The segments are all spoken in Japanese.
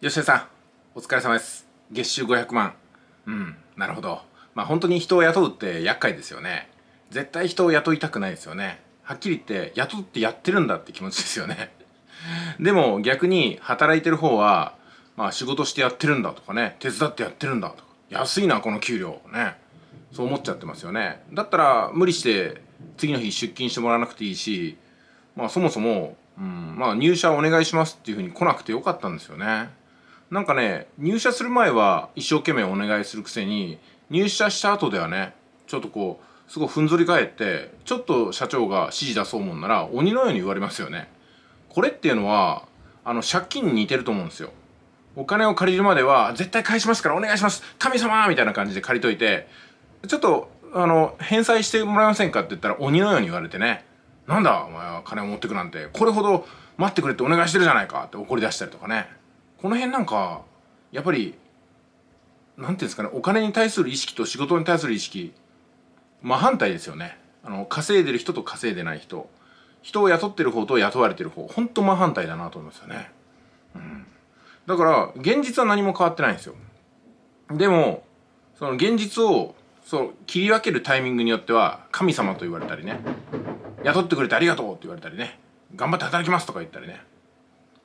吉田さんお疲れ様です月収500万うんなるほどまあ本当に人を雇うって厄介ですよね絶対人を雇いたくないですよねはっきり言って雇ってやってるんだって気持ちですよね でも逆に働いてる方はまあ仕事してやってるんだとかね手伝ってやってるんだとか安いなこの給料ねそう思っちゃってますよねだったら無理して次の日出勤してもらわなくていいしまあそもそも、うん、まあ入社お願いしますっていうふうに来なくてよかったんですよねなんかね入社する前は一生懸命お願いするくせに入社した後ではねちょっとこうすごいふんぞり返ってちょっと社長が指示出そうもんなら鬼のように言われますよねこれっていうのはあの借金に似てると思うんですよお金を借りるまでは絶対返しますからお願いします神様みたいな感じで借りといてちょっとあの返済してもらえませんかって言ったら鬼のように言われてねなんだお前は金を持ってくなんてこれほど待ってくれってお願いしてるじゃないかって怒り出したりとかねこの辺なんかやっぱりなんていうんですかねお金に対する意識と仕事に対する意識真反対ですよねあの稼いでる人と稼いでない人人を雇ってる方と雇われてる方ほんと真反対だなと思いますよね、うん、だから現実は何も変わってないんですよでもその現実をそう切り分けるタイミングによっては神様と言われたりね雇ってくれてありがとうって言われたりね頑張って働きますとか言ったりね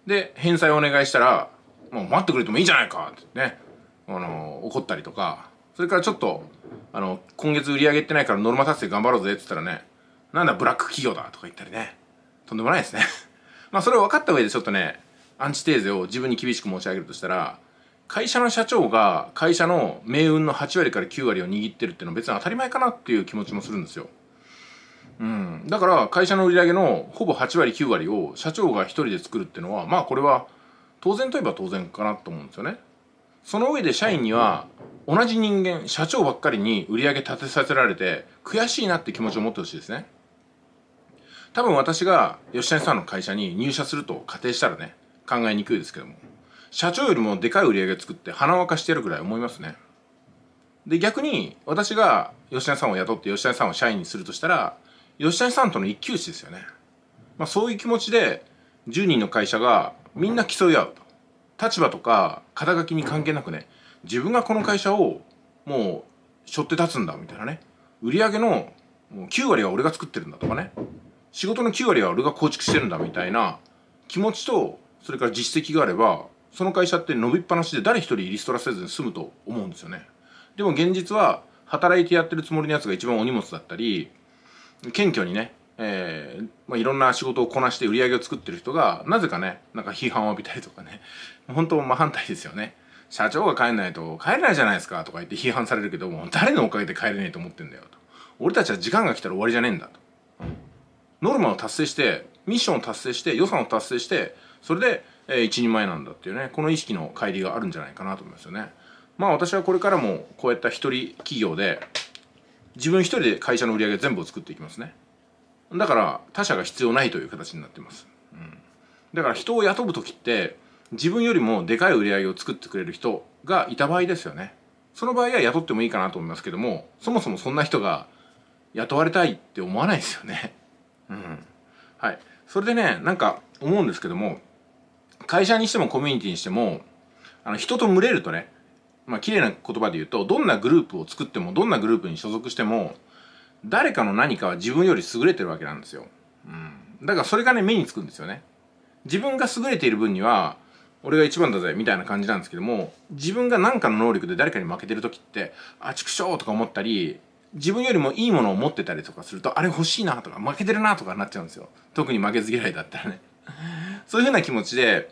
で返済をお願いしたらもう待ってくれてもいいじゃないかってね、あの怒ったりとか、それからちょっと、あの、今月売り上げってないからノルマ達成頑張ろうぜって言ったらね、なんだブラック企業だとか言ったりね、とんでもないですね。まあそれを分かった上でちょっとね、アンチテーゼを自分に厳しく申し上げるとしたら、会社の社長が会社の命運の8割から9割を握ってるっていうのは別に当たり前かなっていう気持ちもするんですよ。うん、だから会社の売り上げのほぼ8割9割を社長が1人で作るっていうのはまあこれは当然といえば当然かなと思うんですよねその上で社員には同じ人間社長ばっかりに売り上げ立てさせられて悔しいなって気持ちを持ってほしいですね多分私が吉谷さんの会社に入社すると仮定したらね考えにくいですけども社長よりもでかい売り上げ作って鼻沸かしてるぐらい思いますねで逆に私が吉谷さんを雇って吉谷さんを社員にするとしたら吉谷さんとの一騎打ちですよね、まあ、そういう気持ちで10人の会社がみんな競い合うと立場とか肩書きに関係なくね自分がこの会社をもう背負って立つんだみたいなね売り上げの9割は俺が作ってるんだとかね仕事の9割は俺が構築してるんだみたいな気持ちとそれから実績があればその会社って伸びっぱなしで誰一人リストラせずに済むと思うんですよねでも現実は働いてやってるつもりのやつが一番お荷物だったり謙虚にねえーまあ、いろんな仕事をこなして売り上げを作ってる人がなぜかねなんか批判を浴びたりとかね本当真反対ですよね社長が帰んないと帰れないじゃないですかとか言って批判されるけども誰のおかげで帰れないと思ってんだよと俺たちは時間が来たら終わりじゃねえんだと、ノルマを達成してミッションを達成して予算を達成してそれで、えー、一人前なんだっていうねこの意識の乖離があるんじゃないかなと思いますよねまあ私はこれからもこういった一人企業で自分一人で会社の売り上げ全部を作っていきますねだから他者が必要ないという形になってます、うん、だから人を雇う時って自分よりもでかい売り上げを作ってくれる人がいた場合ですよねその場合は雇ってもいいかなと思いますけどもそもそもそんな人が雇われたいって思わないですよねうんはいそれでねなんか思うんですけども会社にしてもコミュニティにしてもあの人と群れるとねまあ綺麗な言葉で言うとどんなグループを作ってもどんなグループに所属しても誰かの何かは自分より優れてるわけなんですよ。うん。だからそれがね、目につくんですよね。自分が優れている分には、俺が一番だぜ、みたいな感じなんですけども、自分が何かの能力で誰かに負けてる時って、あ、畜生とか思ったり、自分よりもいいものを持ってたりとかすると、あれ欲しいなとか、負けてるなとかなっちゃうんですよ。特に負けず嫌いだったらね。そういう風な気持ちで、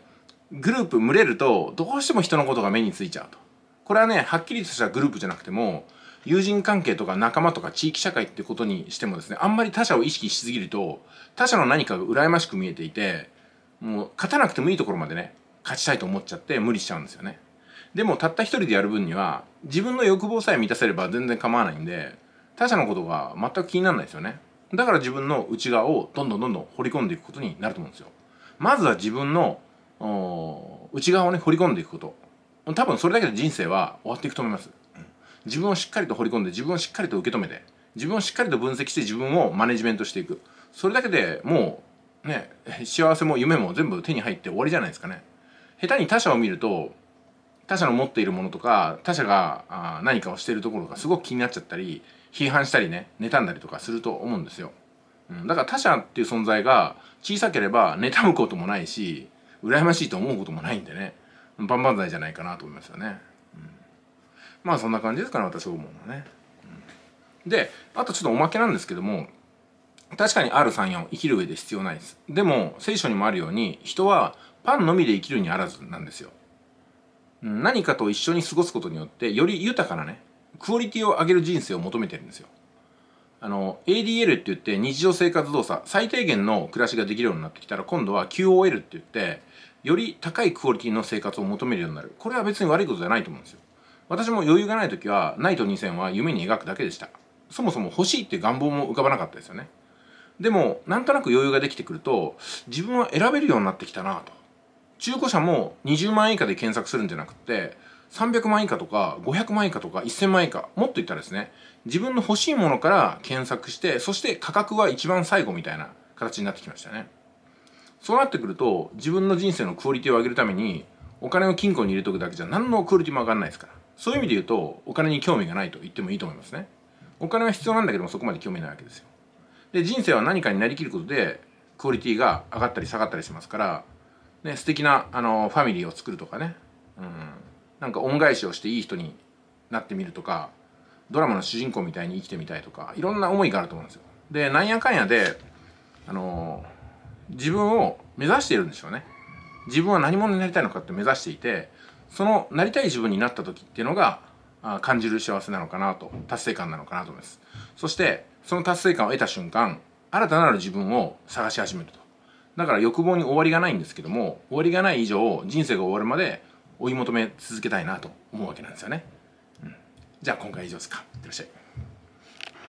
グループ群れると、どうしても人のことが目についちゃうと。これはね、はっきりとしたグループじゃなくても、友人関係とか仲間とか地域社会ってことにしてもですねあんまり他者を意識しすぎると他者の何かが羨ましく見えていてもう勝たなくてもいいところまでね勝ちたいと思っちゃって無理しちゃうんですよねでもたった一人でやる分には自分の欲望さえ満たせれば全然構わないんで他者のことが全く気にならないですよねだから自分の内側をどんどんどんどん掘り込んでいくことになると思うんですよまずは自分の内側をね掘り込んでいくこと多分それだけで人生は終わっていくと思います自分をしっかりと掘り込んで自分をしっかりと受け止めて自分をしっかりと分析して自分をマネジメントしていくそれだけでもうね幸せも夢も全部手に入って終わりじゃないですかね下手に他者を見ると他者の持っているものとか他者が何かをしているところがすごく気になっちゃったり批判したりね妬んだりとかすると思うんですよ、うん、だから他者っていう存在が小さければ妬むこともないし羨ましいと思うこともないんでね万々歳じゃないかなと思いますよね、うんまあそんな感じですから私思うのね、うん、であとちょっとおまけなんですけども確かに R34 生きる上で必要ないですでも聖書にもあるように人はパンのみで生きるにあらずなんですよ何かと一緒に過ごすことによってより豊かなねクオリティを上げる人生を求めてるんですよあの ADL って言って日常生活動作最低限の暮らしができるようになってきたら今度は QOL って言ってより高いクオリティの生活を求めるようになるこれは別に悪いことじゃないと思うんですよ私も余裕がない時はナイト2000は夢に描くだけでしたそもそも欲しいって願望も浮かばなかったですよねでもなんとなく余裕ができてくると自分は選べるようになってきたなと中古車も20万円以下で検索するんじゃなくて300万以下とか500万以下とか1000万以下もっと言ったらですね自分の欲しいものから検索してそして価格は一番最後みたいな形になってきましたねそうなってくると自分の人生のクオリティを上げるためにお金を金庫に入れとくだけじゃ何のクオリティも上がらないですからそういう意味で言うとお金に興味がないと言ってもいいと思いますねお金は必要なんだけどもそこまで興味ないわけですよで人生は何かになりきることでクオリティが上がったり下がったりしますから、ね、素敵なあなファミリーを作るとかね、うん、なんか恩返しをしていい人になってみるとかドラマの主人公みたいに生きてみたいとかいろんな思いがあると思うんですよでなんやかんやで、あの自分を目指しているんでしょうね自分は何者になりたいのかって目指していてそのなりたい自分になった時っていうのが感じる幸せなのかなと達成感なのかなと思いますそしてその達成感を得た瞬間新たなる自分を探し始めるとだから欲望に終わりがないんですけども終わりがない以上人生が終わるまで追い求め続けたいなと思うわけなんですよね、うん、じゃあ今回以上ですかいってらっしゃい